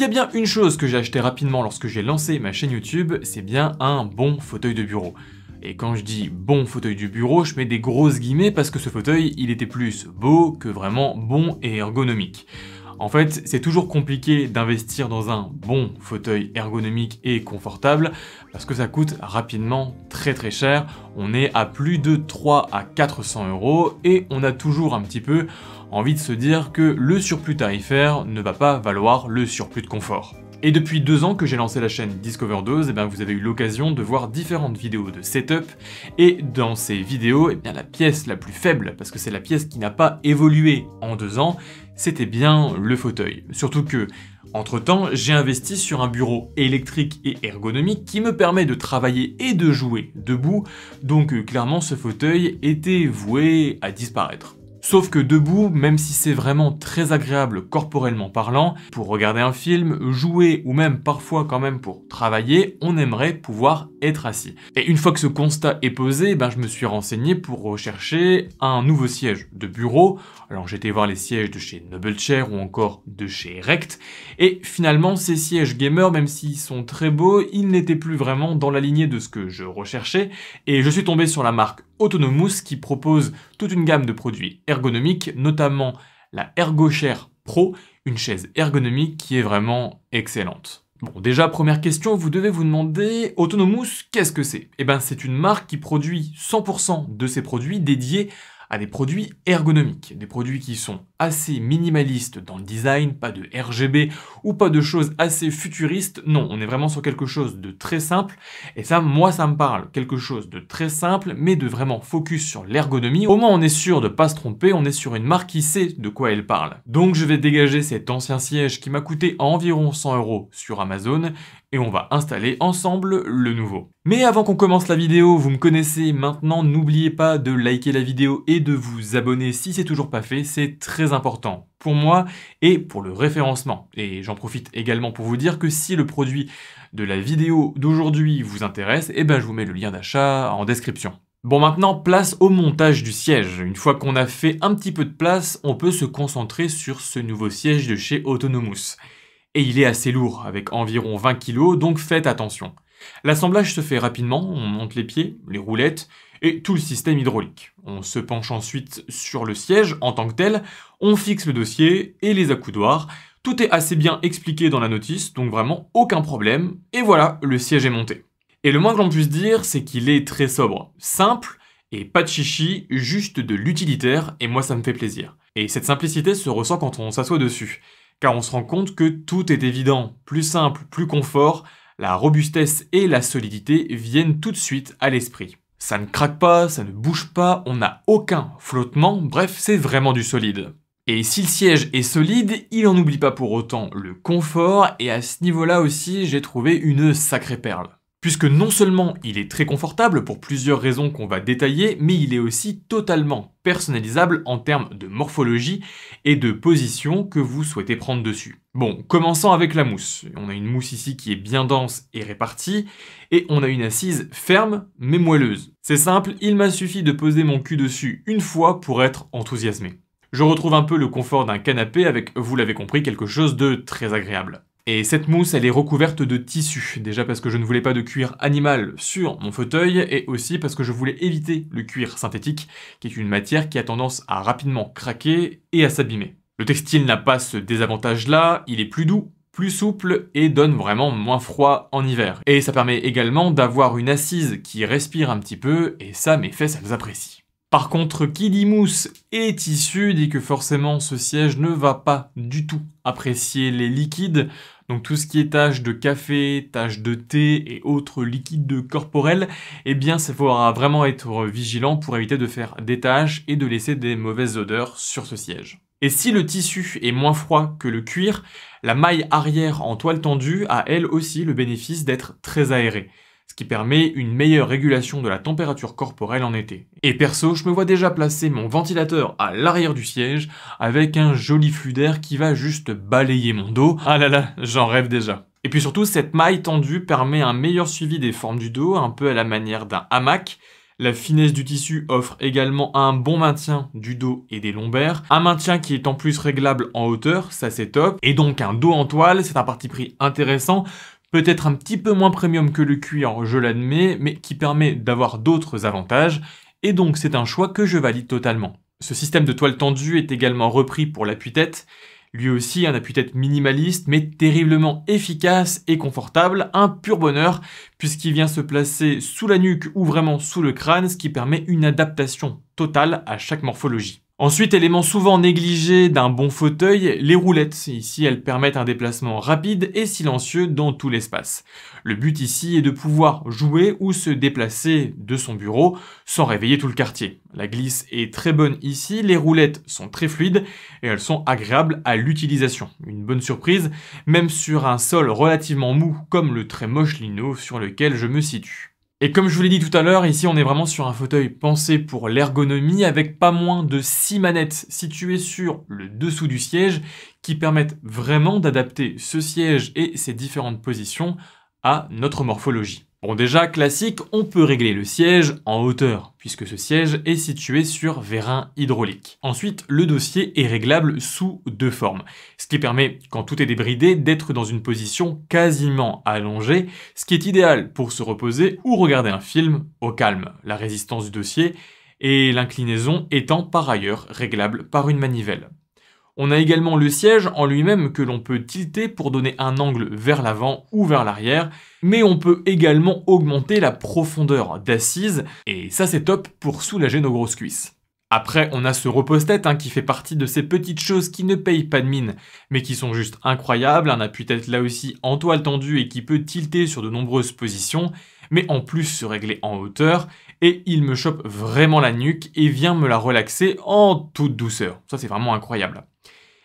Il y a bien une chose que j'ai acheté rapidement lorsque j'ai lancé ma chaîne YouTube, c'est bien un bon fauteuil de bureau. Et quand je dis bon fauteuil de bureau, je mets des grosses guillemets parce que ce fauteuil, il était plus beau que vraiment bon et ergonomique. En fait, c'est toujours compliqué d'investir dans un bon fauteuil ergonomique et confortable parce que ça coûte rapidement très très cher. On est à plus de 3 à 400 euros et on a toujours un petit peu envie de se dire que le surplus tarifaire ne va pas valoir le surplus de confort. Et depuis deux ans que j'ai lancé la chaîne Discover 2, et eh bien vous avez eu l'occasion de voir différentes vidéos de setup, et dans ces vidéos, eh la pièce la plus faible, parce que c'est la pièce qui n'a pas évolué en deux ans, c'était bien le fauteuil. Surtout que, entre-temps, j'ai investi sur un bureau électrique et ergonomique qui me permet de travailler et de jouer debout, donc euh, clairement ce fauteuil était voué à disparaître. Sauf que debout, même si c'est vraiment très agréable corporellement parlant, pour regarder un film, jouer ou même parfois quand même pour travailler, on aimerait pouvoir être assis. Et une fois que ce constat est posé, ben je me suis renseigné pour rechercher un nouveau siège de bureau. Alors j'étais voir les sièges de chez Noble Chair ou encore de chez Rect. Et finalement, ces sièges gamers, même s'ils sont très beaux, ils n'étaient plus vraiment dans la lignée de ce que je recherchais. Et je suis tombé sur la marque Autonomous qui propose toute une gamme de produits ergonomiques, notamment la ErgoChair Pro, une chaise ergonomique qui est vraiment excellente. Bon, déjà, première question, vous devez vous demander, Autonomous, qu'est-ce que c'est Eh bien, c'est une marque qui produit 100% de ses produits dédiés à des produits ergonomiques, des produits qui sont assez minimaliste dans le design, pas de RGB ou pas de choses assez futuristes. Non, on est vraiment sur quelque chose de très simple et ça, moi, ça me parle. Quelque chose de très simple mais de vraiment focus sur l'ergonomie. Au moins, on est sûr de pas se tromper, on est sur une marque qui sait de quoi elle parle. Donc, je vais dégager cet ancien siège qui m'a coûté environ 100 euros sur Amazon et on va installer ensemble le nouveau. Mais avant qu'on commence la vidéo, vous me connaissez maintenant, n'oubliez pas de liker la vidéo et de vous abonner si c'est toujours pas fait, c'est très important pour moi et pour le référencement. Et j'en profite également pour vous dire que si le produit de la vidéo d'aujourd'hui vous intéresse, eh ben je vous mets le lien d'achat en description. Bon maintenant, place au montage du siège. Une fois qu'on a fait un petit peu de place, on peut se concentrer sur ce nouveau siège de chez Autonomous. Et il est assez lourd, avec environ 20 kg, donc faites attention. L'assemblage se fait rapidement, on monte les pieds, les roulettes et tout le système hydraulique. On se penche ensuite sur le siège en tant que tel, on fixe le dossier et les accoudoirs. Tout est assez bien expliqué dans la notice, donc vraiment aucun problème. Et voilà, le siège est monté. Et le moins que l'on puisse dire, c'est qu'il est très sobre, simple et pas de chichi, juste de l'utilitaire, et moi ça me fait plaisir. Et cette simplicité se ressent quand on s'assoit dessus, car on se rend compte que tout est évident, plus simple, plus confort, la robustesse et la solidité viennent tout de suite à l'esprit. Ça ne craque pas, ça ne bouge pas, on n'a aucun flottement, bref, c'est vraiment du solide. Et si le siège est solide, il n'en oublie pas pour autant le confort, et à ce niveau-là aussi, j'ai trouvé une sacrée perle puisque non seulement il est très confortable pour plusieurs raisons qu'on va détailler, mais il est aussi totalement personnalisable en termes de morphologie et de position que vous souhaitez prendre dessus. Bon, commençons avec la mousse. On a une mousse ici qui est bien dense et répartie, et on a une assise ferme mais moelleuse. C'est simple, il m'a suffi de poser mon cul dessus une fois pour être enthousiasmé. Je retrouve un peu le confort d'un canapé avec, vous l'avez compris, quelque chose de très agréable. Et cette mousse, elle est recouverte de tissu, déjà parce que je ne voulais pas de cuir animal sur mon fauteuil, et aussi parce que je voulais éviter le cuir synthétique, qui est une matière qui a tendance à rapidement craquer et à s'abîmer. Le textile n'a pas ce désavantage-là, il est plus doux, plus souple et donne vraiment moins froid en hiver. Et ça permet également d'avoir une assise qui respire un petit peu, et ça mes fesses elles apprécient. Par contre, qui et tissu dit que forcément ce siège ne va pas du tout apprécier les liquides. Donc tout ce qui est tache de café, tache de thé et autres liquides corporels, eh bien il faudra vraiment être vigilant pour éviter de faire des taches et de laisser des mauvaises odeurs sur ce siège. Et si le tissu est moins froid que le cuir, la maille arrière en toile tendue a elle aussi le bénéfice d'être très aérée ce qui permet une meilleure régulation de la température corporelle en été. Et perso, je me vois déjà placer mon ventilateur à l'arrière du siège avec un joli flux d'air qui va juste balayer mon dos. Ah là là, j'en rêve déjà. Et puis surtout, cette maille tendue permet un meilleur suivi des formes du dos, un peu à la manière d'un hamac, la finesse du tissu offre également un bon maintien du dos et des lombaires, un maintien qui est en plus réglable en hauteur, ça c'est top, et donc un dos en toile, c'est un parti pris intéressant, peut-être un petit peu moins premium que le cuir, je l'admets, mais qui permet d'avoir d'autres avantages, et donc c'est un choix que je valide totalement. Ce système de toile tendue est également repris pour l'appui-tête, lui aussi un appui-tête minimaliste mais terriblement efficace et confortable, un pur bonheur puisqu'il vient se placer sous la nuque ou vraiment sous le crâne, ce qui permet une adaptation totale à chaque morphologie. Ensuite, élément souvent négligé d'un bon fauteuil, les roulettes. Ici, elles permettent un déplacement rapide et silencieux dans tout l'espace. Le but ici est de pouvoir jouer ou se déplacer de son bureau sans réveiller tout le quartier. La glisse est très bonne ici, les roulettes sont très fluides et elles sont agréables à l'utilisation. Une bonne surprise, même sur un sol relativement mou comme le très moche lino sur lequel je me situe. Et comme je vous l'ai dit tout à l'heure, ici on est vraiment sur un fauteuil pensé pour l'ergonomie avec pas moins de 6 manettes situées sur le dessous du siège qui permettent vraiment d'adapter ce siège et ses différentes positions à notre morphologie. Bon déjà, classique, on peut régler le siège en hauteur, puisque ce siège est situé sur vérin hydraulique. Ensuite, le dossier est réglable sous deux formes, ce qui permet, quand tout est débridé, d'être dans une position quasiment allongée, ce qui est idéal pour se reposer ou regarder un film au calme. La résistance du dossier et l'inclinaison étant par ailleurs réglable par une manivelle. On a également le siège en lui-même que l'on peut tilter pour donner un angle vers l'avant ou vers l'arrière, mais on peut également augmenter la profondeur d'assise, et ça c'est top pour soulager nos grosses cuisses. Après, on a ce repose-tête hein, qui fait partie de ces petites choses qui ne payent pas de mine, mais qui sont juste incroyables, un appui-tête là aussi en toile tendue et qui peut tilter sur de nombreuses positions, mais en plus se régler en hauteur, et il me chope vraiment la nuque et vient me la relaxer en toute douceur. Ça c'est vraiment incroyable.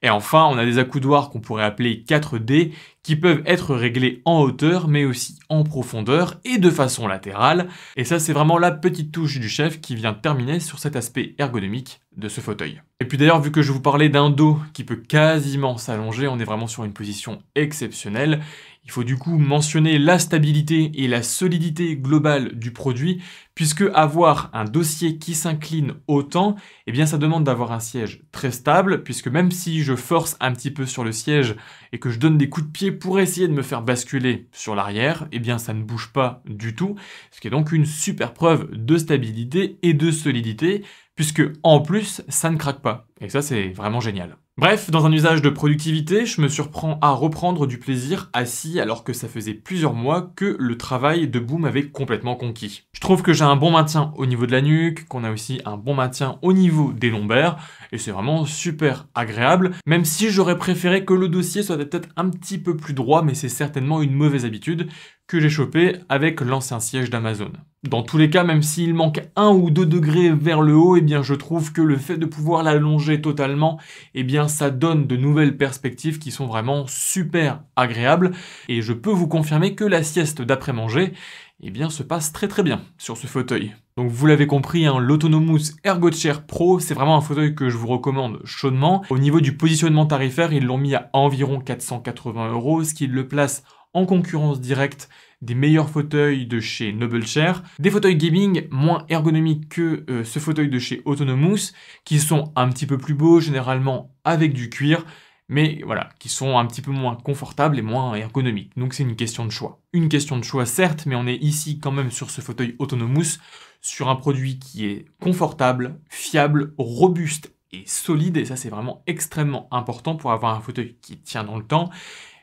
Et enfin, on a des accoudoirs qu'on pourrait appeler 4D qui peuvent être réglés en hauteur mais aussi en profondeur et de façon latérale. Et ça, c'est vraiment la petite touche du chef qui vient terminer sur cet aspect ergonomique de ce fauteuil. Et puis d'ailleurs, vu que je vous parlais d'un dos qui peut quasiment s'allonger, on est vraiment sur une position exceptionnelle. Il faut du coup mentionner la stabilité et la solidité globale du produit, puisque avoir un dossier qui s'incline autant, eh bien ça demande d'avoir un siège très stable, puisque même si je force un petit peu sur le siège et que je donne des coups de pied pour essayer de me faire basculer sur l'arrière, eh bien ça ne bouge pas du tout, ce qui est donc une super preuve de stabilité et de solidité, puisque en plus, ça ne craque pas. Et ça, c'est vraiment génial. Bref, dans un usage de productivité, je me surprends à reprendre du plaisir assis alors que ça faisait plusieurs mois que le travail de m'avait complètement conquis. Je trouve que j'ai un bon maintien au niveau de la nuque, qu'on a aussi un bon maintien au niveau des lombaires, et c'est vraiment super agréable, même si j'aurais préféré que le dossier soit peut-être un petit peu plus droit, mais c'est certainement une mauvaise habitude que j'ai chopé avec l'ancien siège d'Amazon. Dans tous les cas, même s'il manque un ou deux degrés vers le haut, eh bien je trouve que le fait de pouvoir l'allonger totalement, eh bien ça donne de nouvelles perspectives qui sont vraiment super agréables et je peux vous confirmer que la sieste d'après-manger eh bien, se passe très très bien sur ce fauteuil. Donc vous l'avez compris, hein, l'Autonomous Ergo Chair Pro, c'est vraiment un fauteuil que je vous recommande chaudement. Au niveau du positionnement tarifaire, ils l'ont mis à environ 480 euros, ce qui le place en concurrence directe des meilleurs fauteuils de chez Noble Chair, des fauteuils gaming moins ergonomiques que euh, ce fauteuil de chez Autonomous, qui sont un petit peu plus beaux, généralement avec du cuir, mais voilà, qui sont un petit peu moins confortables et moins ergonomiques. Donc c'est une question de choix. Une question de choix certes, mais on est ici quand même sur ce fauteuil Autonomous, sur un produit qui est confortable, fiable, robuste et solide, et ça c'est vraiment extrêmement important pour avoir un fauteuil qui tient dans le temps.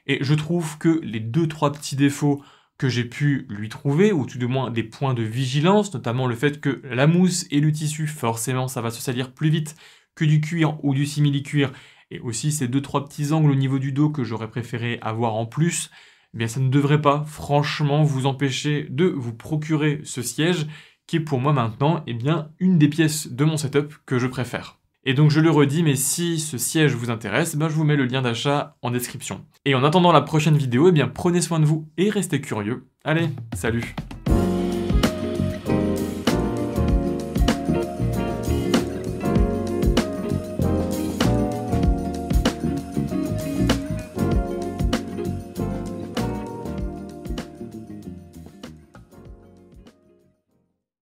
Et je trouve que les deux trois petits défauts que j'ai pu lui trouver, ou tout de moins des points de vigilance, notamment le fait que la mousse et le tissu, forcément, ça va se salir plus vite que du cuir ou du simili-cuir, et aussi ces deux trois petits angles au niveau du dos que j'aurais préféré avoir en plus, eh bien ça ne devrait pas franchement vous empêcher de vous procurer ce siège qui est pour moi maintenant eh bien, une des pièces de mon setup que je préfère. Et donc je le redis, mais si ce siège vous intéresse, ben je vous mets le lien d'achat en description. Et en attendant la prochaine vidéo, eh bien prenez soin de vous et restez curieux. Allez, salut